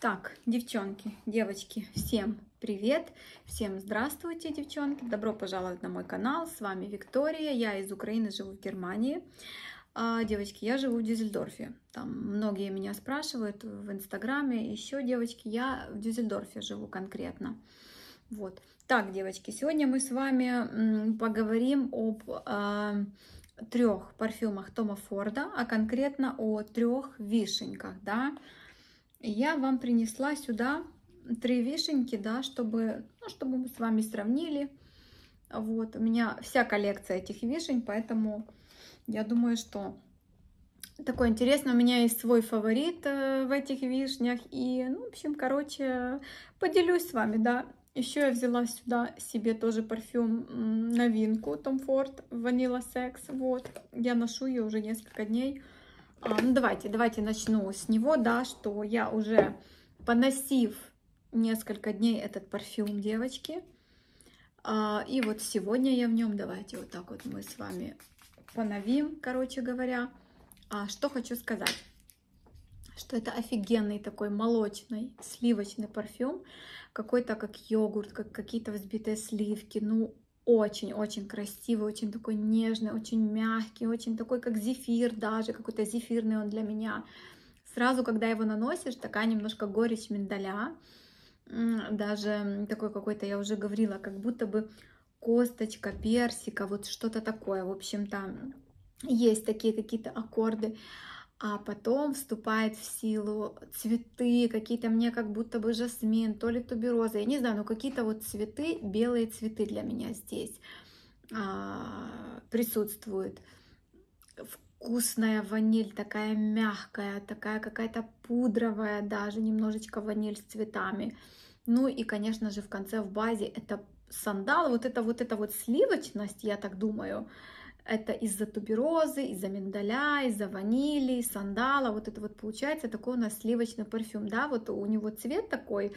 Так, девчонки, девочки, всем привет! Всем здравствуйте, девчонки! Добро пожаловать на мой канал, с вами Виктория, я из Украины, живу в Германии. А, девочки, я живу в Дюссельдорфе. Там многие меня спрашивают в Инстаграме, еще, девочки, я в Дюссельдорфе живу конкретно. Вот. Так, девочки, сегодня мы с вами поговорим об э, а, трех парфюмах Тома Форда, а конкретно о трех вишеньках, да, я вам принесла сюда три вишеньки, да, чтобы, ну, чтобы мы с вами сравнили. Вот, у меня вся коллекция этих вишень, поэтому я думаю, что такое интересно. У меня есть свой фаворит э, в этих вишнях. И, ну, в общем, короче, поделюсь с вами, да. Еще я взяла сюда себе тоже парфюм новинку Tom Ford Vanilla Sex. Вот, я ношу ее уже несколько дней. А, ну давайте, давайте начну с него, да, что я уже поносив несколько дней этот парфюм, девочки. А, и вот сегодня я в нем, давайте вот так вот мы с вами поновим, короче говоря. А, что хочу сказать, что это офигенный такой молочный, сливочный парфюм, какой-то как йогурт, как какие-то взбитые сливки, ну очень-очень красивый, очень такой нежный, очень мягкий, очень такой, как зефир даже, какой-то зефирный он для меня. Сразу, когда его наносишь, такая немножко горечь миндаля, даже такой какой-то, я уже говорила, как будто бы косточка персика, вот что-то такое, в общем-то, есть такие какие-то аккорды а потом вступает в силу цветы, какие-то мне как будто бы жасмин, то ли тубероза, я не знаю, но какие-то вот цветы, белые цветы для меня здесь а, присутствуют. Вкусная ваниль, такая мягкая, такая какая-то пудровая даже, немножечко ваниль с цветами. Ну и, конечно же, в конце в базе это сандал, вот это вот эта вот сливочность, я так думаю, это из-за туберозы, из-за миндаля, из-за ванили, сандала. Вот это вот получается такой у нас сливочный парфюм. Да, вот у него цвет такой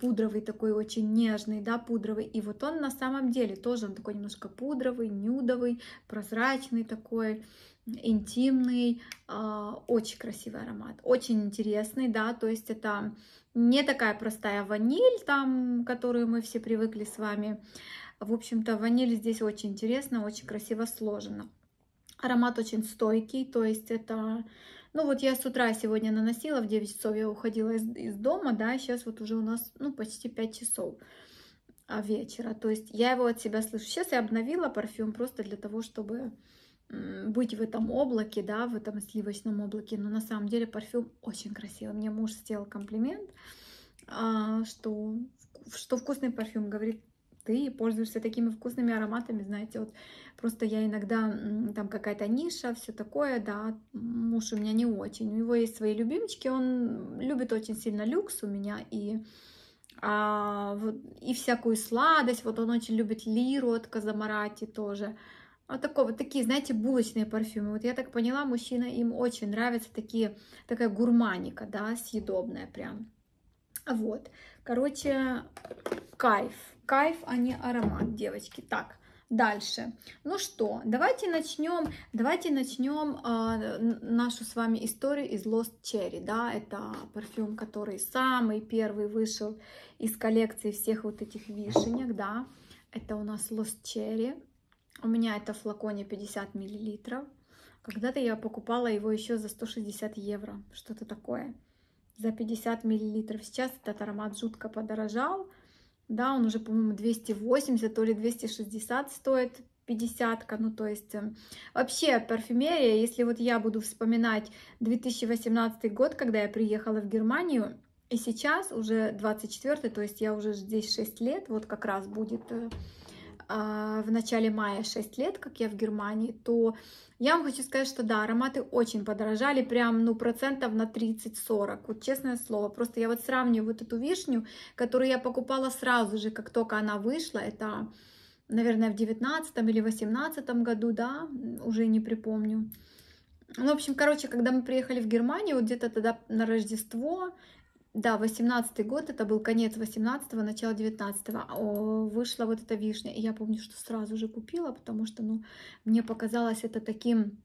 пудровый такой очень нежный, да, пудровый. И вот он на самом деле тоже он такой немножко пудровый, нюдовый, прозрачный такой, интимный, а, очень красивый аромат, очень интересный, да, то есть это не такая простая ваниль там, которую мы все привыкли с вами в общем-то, ваниль здесь очень интересно, очень красиво сложено. Аромат очень стойкий, то есть это... Ну вот я с утра сегодня наносила, в 9 часов я уходила из, из дома, да, сейчас а вот уже у нас, ну, почти 5 часов а, вечера. То есть я его от себя слышу. Сейчас я обновила парфюм просто для того, чтобы быть в этом облаке, да, в этом сливочном облаке. Но на самом деле парфюм очень красивый. Мне муж сделал комплимент, а, что, что вкусный парфюм. Говорит, ты пользуешься такими вкусными ароматами, знаете, вот просто я иногда, там какая-то ниша, все такое, да, муж у меня не очень, у него есть свои любимчики, он любит очень сильно люкс у меня, и а, вот, и всякую сладость, вот он очень любит лиру от Казамарати тоже, а вот такого, такие, знаете, булочные парфюмы. Вот я так поняла, мужчина им очень нравятся такие, такая гурманика, да, съедобная прям. Вот, короче, кайф. Кайф, а не аромат, девочки. Так, Дальше. Ну что, давайте начнем, давайте начнем э, нашу с вами историю из Lost Cherry. Да? Это парфюм, который самый первый вышел из коллекции всех вот этих вишенек. Да? Это у нас Lost Cherry. У меня это в флаконе 50 миллилитров. Когда-то я покупала его еще за 160 евро. Что-то такое. За 50 миллилитров. Сейчас этот аромат жутко подорожал да, он уже, по-моему, 280, то ли 260 стоит, 50-ка, ну то есть эм, вообще парфюмерия, если вот я буду вспоминать 2018 год, когда я приехала в Германию, и сейчас уже 24, то есть я уже здесь 6 лет, вот как раз будет э, а, в начале мая 6 лет, как я в Германии, то я вам хочу сказать, что да, ароматы очень подорожали, прям, ну, процентов на 30-40, вот честное слово. Просто я вот сравниваю вот эту вишню, которую я покупала сразу же, как только она вышла, это, наверное, в 19 или 18 году, да, уже не припомню. Ну, в общем, короче, когда мы приехали в Германию, вот где-то тогда на Рождество, да, 18 год, это был конец 18-го, начало 19-го, а, вышла вот эта вишня. И я помню, что сразу же купила, потому что, ну, мне показалось это таким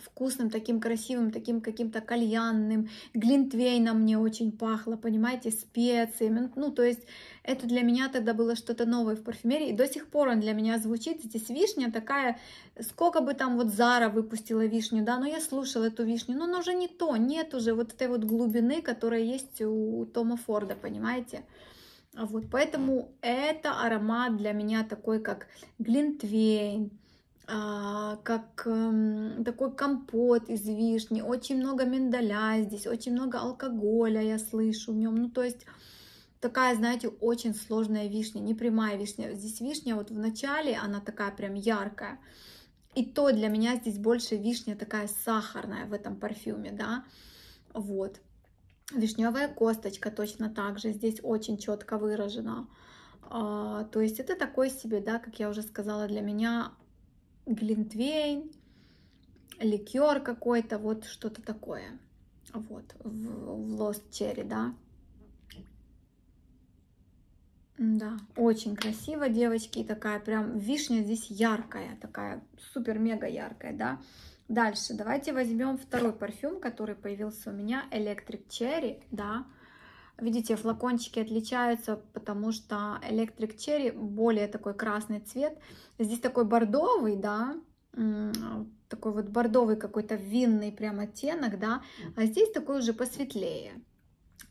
вкусным, таким красивым, таким каким-то кальянным. Глинтвейном мне очень пахло, понимаете, специями. Ну, то есть это для меня тогда было что-то новое в парфюмерии. И до сих пор он для меня звучит. Здесь вишня такая, сколько бы там вот Зара выпустила вишню, да, но я слушала эту вишню, но она уже не то, нет уже вот этой вот глубины, которая есть у Тома Форда, понимаете? Вот, поэтому это аромат для меня такой, как Глинтвейн, а, как эм, такой компот из вишни, очень много миндаля здесь, очень много алкоголя я слышу в нем. Ну, то есть такая, знаете, очень сложная вишня, не прямая вишня. Здесь вишня вот в начале, она такая прям яркая. И то для меня здесь больше вишня такая сахарная в этом парфюме, да. Вот. Вишневая косточка точно так же здесь очень четко выражена. А, то есть это такой себе, да, как я уже сказала, для меня глинтвейн, ликер какой-то, вот что-то такое. Вот, в, в Lost Cherry, да. Да, очень красиво, девочки, такая прям вишня здесь яркая, такая супер-мега яркая, да. Дальше давайте возьмем второй парфюм, который появился у меня, Electric Cherry, да. Видите, флакончики отличаются, потому что Electric Cherry более такой красный цвет. Здесь такой бордовый, да, такой вот бордовый какой-то винный прям оттенок, да. А здесь такой уже посветлее.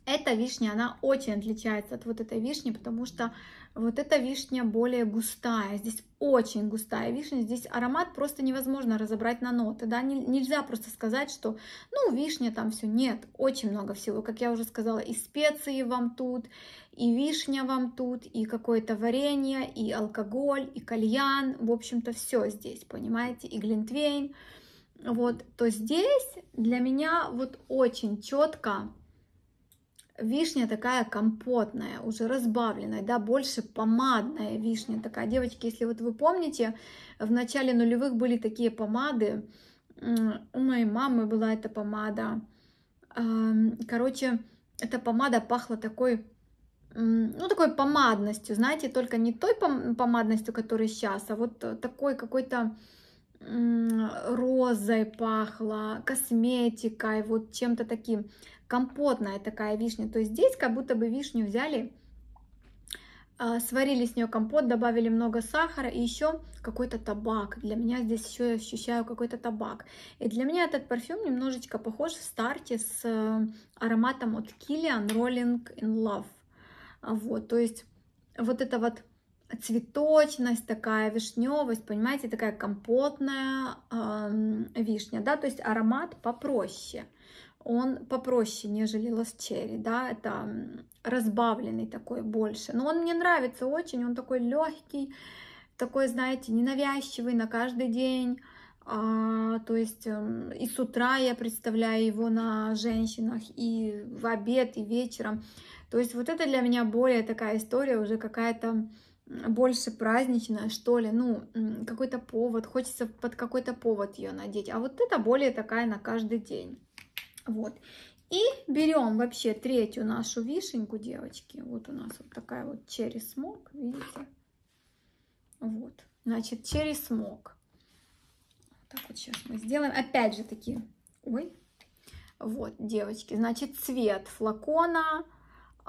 Эта вишня, она очень отличается от вот этой вишни, потому что вот эта вишня более густая. Здесь очень густая вишня. Здесь аромат просто невозможно разобрать на ноты. Да? Нельзя просто сказать, что ну вишня там все. Нет, очень много всего. Как я уже сказала, и специи вам тут, и вишня вам тут, и какое-то варенье, и алкоголь, и кальян. В общем-то все здесь, понимаете, и глинтвейн. Вот, то здесь для меня вот очень четко вишня такая компотная, уже разбавленная, да, больше помадная вишня такая. Девочки, если вот вы помните, в начале нулевых были такие помады. У моей мамы была эта помада. Короче, эта помада пахла такой ну, такой помадностью, знаете, только не той помадностью, которая сейчас, а вот такой какой-то розой пахло, косметикой, вот чем-то таким компотная такая вишня. То есть здесь как будто бы вишню взяли, а, сварили с нее компот, добавили много сахара и еще какой-то табак. Для меня здесь еще я ощущаю какой-то табак. И для меня этот парфюм немножечко похож в старте с э, ароматом от Kilian Rolling in Love. Вот, то есть вот эта вот цветочность такая, вишневость, понимаете, такая компотная э, вишня, да, то есть аромат попроще он попроще, нежели Lost Cherry, да, это разбавленный такой больше. Но он мне нравится очень, он такой легкий, такой, знаете, ненавязчивый на каждый день. А, то есть эм, и с утра я представляю его на женщинах, и в обед, и вечером. То есть вот это для меня более такая история, уже какая-то больше праздничная, что ли, ну, какой-то повод, хочется под какой-то повод ее надеть. А вот это более такая на каждый день. Вот. И берем вообще третью нашу вишеньку, девочки. Вот у нас вот такая вот черри смог, видите? Вот. Значит, черри смог. Так вот сейчас мы сделаем. Опять же такие... Ой. Вот, девочки. Значит, цвет флакона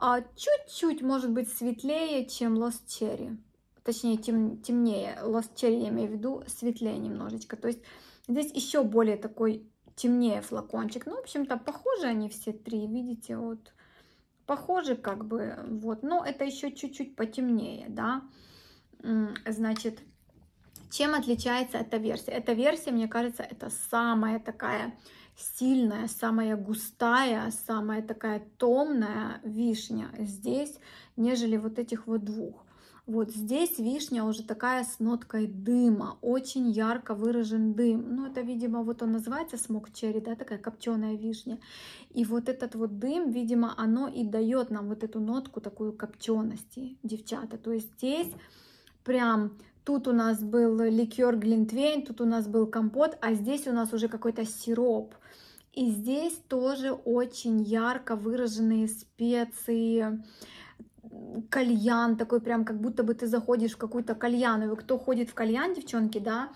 а, чуть-чуть, а, может быть, светлее, чем лост черри. Точнее, тем, темнее. Лост черри я имею в виду светлее немножечко. То есть здесь еще более такой темнее флакончик. Ну, в общем-то, похожи они все три, видите, вот похожи как бы, вот, но это еще чуть-чуть потемнее, да, значит, чем отличается эта версия? Эта версия, мне кажется, это самая такая сильная, самая густая, самая такая томная вишня здесь, нежели вот этих вот двух. Вот здесь вишня уже такая с ноткой дыма, очень ярко выражен дым. Ну, это, видимо, вот он называется смог черри, да, такая копченая вишня. И вот этот вот дым, видимо, оно и дает нам вот эту нотку такую копчености, девчата. То есть здесь прям Тут у нас был ликер глинтвейн, тут у нас был компот, а здесь у нас уже какой-то сироп. И здесь тоже очень ярко выраженные специи, кальян такой прям, как будто бы ты заходишь в какую-то кальяновую. Кто ходит в кальян, девчонки, да,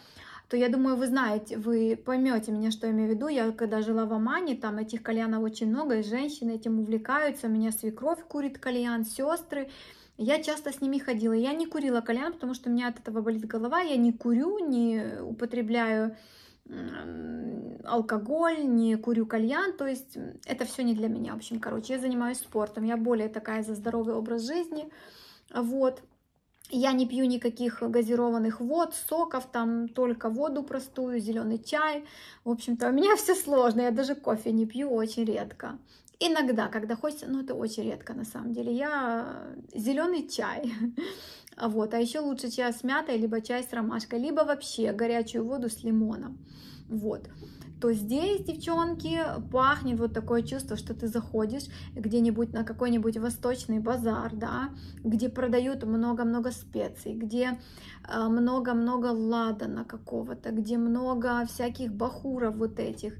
то я думаю, вы знаете, вы поймете меня, что я имею в виду. Я когда жила в Омане, там этих кальянов очень много, и женщины этим увлекаются. У меня свекровь курит кальян, сестры. Я часто с ними ходила. Я не курила кальян, потому что у меня от этого болит голова. Я не курю, не употребляю алкоголь, не курю кальян, то есть это все не для меня, в общем, короче, я занимаюсь спортом, я более такая за здоровый образ жизни, вот, я не пью никаких газированных вод, соков, там только воду простую, зеленый чай. В общем-то, у меня все сложно, я даже кофе не пью очень редко. Иногда, когда хочется, но это очень редко на самом деле. Я э, зеленый чай А вот. А еще лучше чай с мятой, либо чай с ромашкой, либо вообще горячую воду с лимоном. Вот то здесь, девчонки, пахнет вот такое чувство, что ты заходишь где-нибудь на какой-нибудь восточный базар, да, где продают много-много специй, где э, много-много ладана какого-то, где много всяких бахуров вот этих,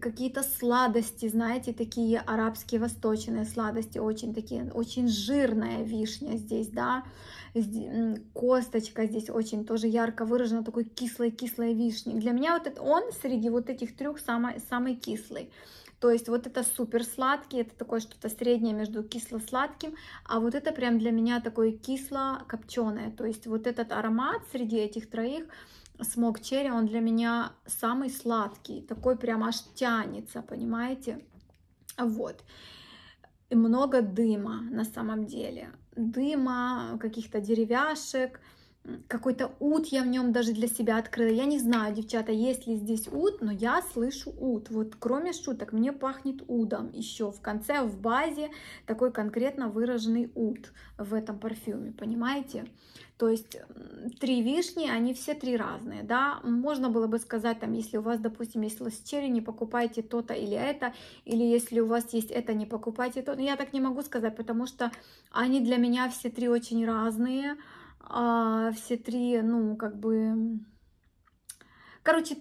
какие-то сладости, знаете, такие арабские восточные сладости, очень такие, очень жирная вишня здесь, да, косточка здесь очень тоже ярко выражена, такой кислой-кислой вишни. Для меня вот этот он среди вот этих трех самый, самый кислый. То есть вот это супер сладкий, это такое что-то среднее между кисло-сладким, а вот это прям для меня такое кисло-копченое. То есть вот этот аромат среди этих троих, смог черри, он для меня самый сладкий, такой прям аж тянется, понимаете? Вот. И много дыма на самом деле. Дыма, каких-то деревяшек, какой-то ут я в нем даже для себя открыла. Я не знаю, девчата, есть ли здесь ут, но я слышу ут. Вот кроме шуток, мне пахнет удом еще в конце, в базе такой конкретно выраженный ут в этом парфюме, понимаете? То есть три вишни, они все три разные, да? Можно было бы сказать, там, если у вас, допустим, есть лосчерри, не покупайте то-то или это, или если у вас есть это, не покупайте то. Но я так не могу сказать, потому что они для меня все три очень разные, а, все три, ну, как бы... Короче,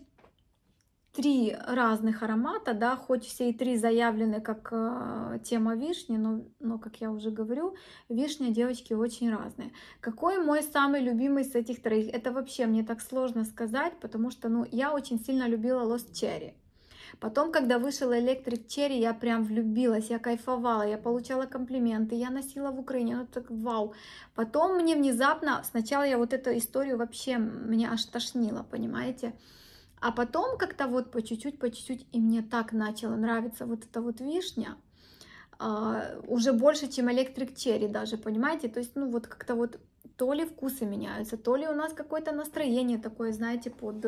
три разных аромата, да, хоть все и три заявлены как э, тема вишни, но, но, как я уже говорю, вишня девочки очень разные. Какой мой самый любимый с этих троих? Это вообще мне так сложно сказать, потому что, ну, я очень сильно любила лост черри. Потом, когда вышел Electric Cherry, я прям влюбилась, я кайфовала, я получала комплименты, я носила в Украине, ну так вау. Потом мне внезапно, сначала я вот эту историю вообще, мне аж тошнило, понимаете? А потом как-то вот по чуть-чуть, по чуть-чуть, и мне так начало нравиться вот эта вот вишня, Uh, уже больше, чем электрик черри даже, понимаете? То есть, ну вот как-то вот то ли вкусы меняются, то ли у нас какое-то настроение такое, знаете, под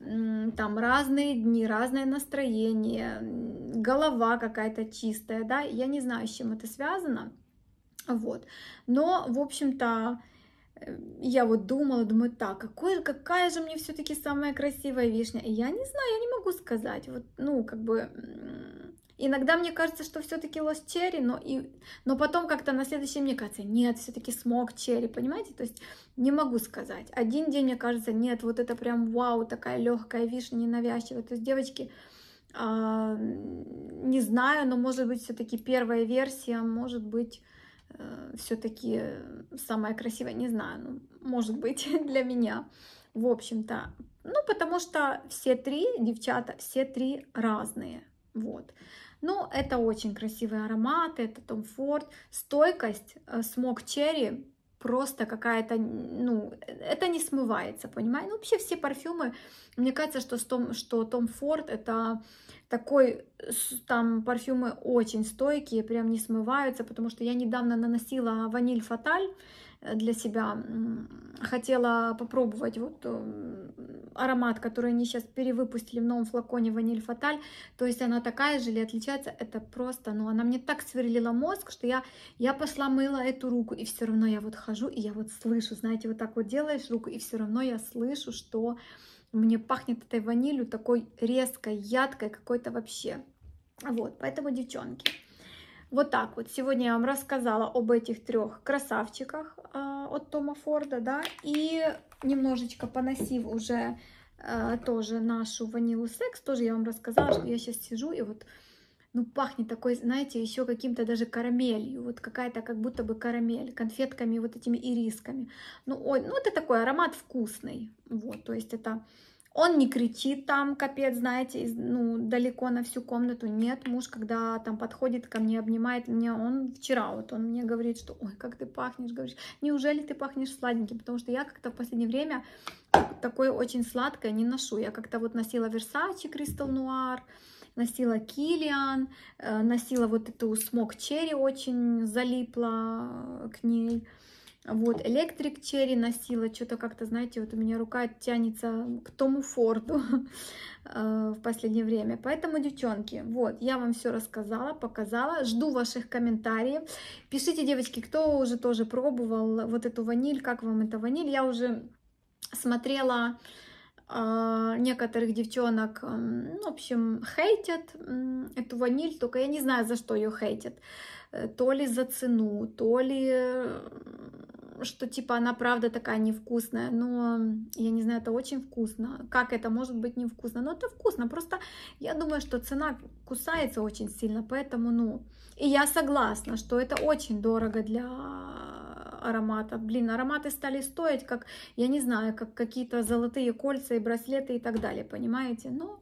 там разные дни, разное настроение, голова какая-то чистая, да, я не знаю, с чем это связано, вот, но, в общем-то, э, я вот думала, думаю, так, какой, какая же мне все-таки самая красивая вишня? И я не знаю, я не могу сказать. Вот, ну, как бы Иногда мне кажется, что все-таки лос черри, но, и, но потом как-то на следующий мне кажется, нет, все-таки смог черри, понимаете? То есть не могу сказать. Один день мне кажется, нет, вот это прям вау, такая легкая вишня, ненавязчивая. То есть девочки, э, не знаю, но может быть все-таки первая версия, может быть э, все-таки самая красивая, не знаю, ну, может быть для меня. В общем-то, ну, потому что все три девчата, все три разные. Вот. Ну, это очень красивые ароматы, это Том Форд. Стойкость, э, смог черри, просто какая-то, ну, это не смывается, понимаете? Ну, вообще все парфюмы, мне кажется, что, том, что Том Форд это такой, там парфюмы очень стойкие, прям не смываются, потому что я недавно наносила ваниль фаталь, Э, для себя. Хотела попробовать вот э, аромат, который они сейчас перевыпустили в новом флаконе ваниль фаталь. То есть она такая же или отличается? Это просто, ну она мне так сверлила мозг, что я, я пошла мыла эту руку, и все равно я вот хожу, и я вот слышу, знаете, вот так вот делаешь руку, и все равно я слышу, что мне пахнет этой ванилью такой резкой, ядкой какой-то вообще. Вот, поэтому, девчонки, вот так вот. Сегодня я вам рассказала об этих трех красавчиках э, от Тома Форда, да, и немножечко поносив уже э, тоже нашу ванилу секс, тоже я вам рассказала, что я сейчас сижу и вот, ну, пахнет такой, знаете, еще каким-то даже карамелью, вот какая-то как будто бы карамель, конфетками вот этими ирисками. Ну, ой, ну, это такой аромат вкусный, вот, то есть это он не кричит там, капец, знаете, ну, далеко на всю комнату. Нет, муж, когда там подходит ко мне, обнимает меня, он вчера вот, он мне говорит, что, ой, как ты пахнешь, говоришь, неужели ты пахнешь сладеньким? Потому что я как-то в последнее время такое очень сладкое не ношу. Я как-то вот носила Versace Crystal Noir, носила Килиан, э, носила вот эту смок черри, очень залипла к ней. Вот, электрик черри носила, что-то как-то, знаете, вот у меня рука тянется к тому Форду э, в последнее время. Поэтому, девчонки, вот, я вам все рассказала, показала, жду ваших комментариев. Пишите, девочки, кто уже тоже пробовал вот эту ваниль, как вам эта ваниль. Я уже смотрела э, некоторых девчонок, ну, в общем, хейтят эту ваниль, только я не знаю, за что ее хейтят. Э, то ли за цену, то ли что типа она правда такая невкусная, но я не знаю, это очень вкусно. Как это может быть невкусно? Но ну, это вкусно, просто я думаю, что цена кусается очень сильно, поэтому, ну, и я согласна, что это очень дорого для ароматов. Блин, ароматы стали стоить, как, я не знаю, как какие-то золотые кольца и браслеты и так далее, понимаете? Но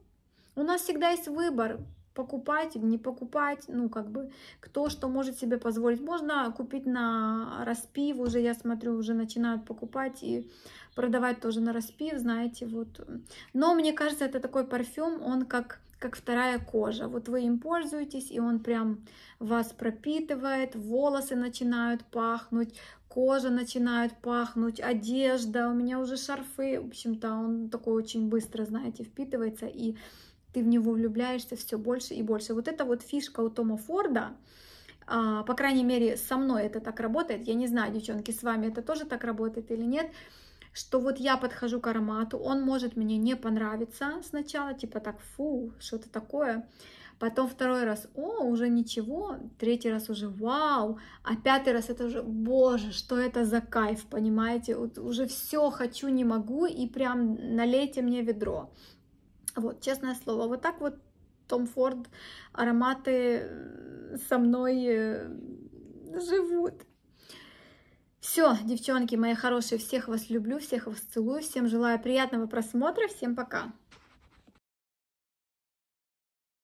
у нас всегда есть выбор, покупать, не покупать, ну, как бы, кто что может себе позволить. Можно купить на распив, уже, я смотрю, уже начинают покупать и продавать тоже на распив, знаете, вот. Но мне кажется, это такой парфюм, он как как вторая кожа. Вот вы им пользуетесь, и он прям вас пропитывает, волосы начинают пахнуть, кожа начинает пахнуть, одежда, у меня уже шарфы, в общем-то, он такой очень быстро, знаете, впитывается, и ты в него влюбляешься все больше и больше. Вот это вот фишка у Тома Форда, а, по крайней мере, со мной это так работает. Я не знаю, девчонки, с вами это тоже так работает или нет что вот я подхожу к аромату, он может мне не понравиться сначала, типа так, фу, что-то такое. Потом второй раз, о, уже ничего, третий раз уже вау, а пятый раз это уже, боже, что это за кайф, понимаете, вот уже все хочу, не могу, и прям налейте мне ведро. Вот, честное слово, вот так вот Том Форд ароматы э, со мной э, живут. Все, девчонки мои хорошие, всех вас люблю, всех вас целую, всем желаю приятного просмотра, всем пока!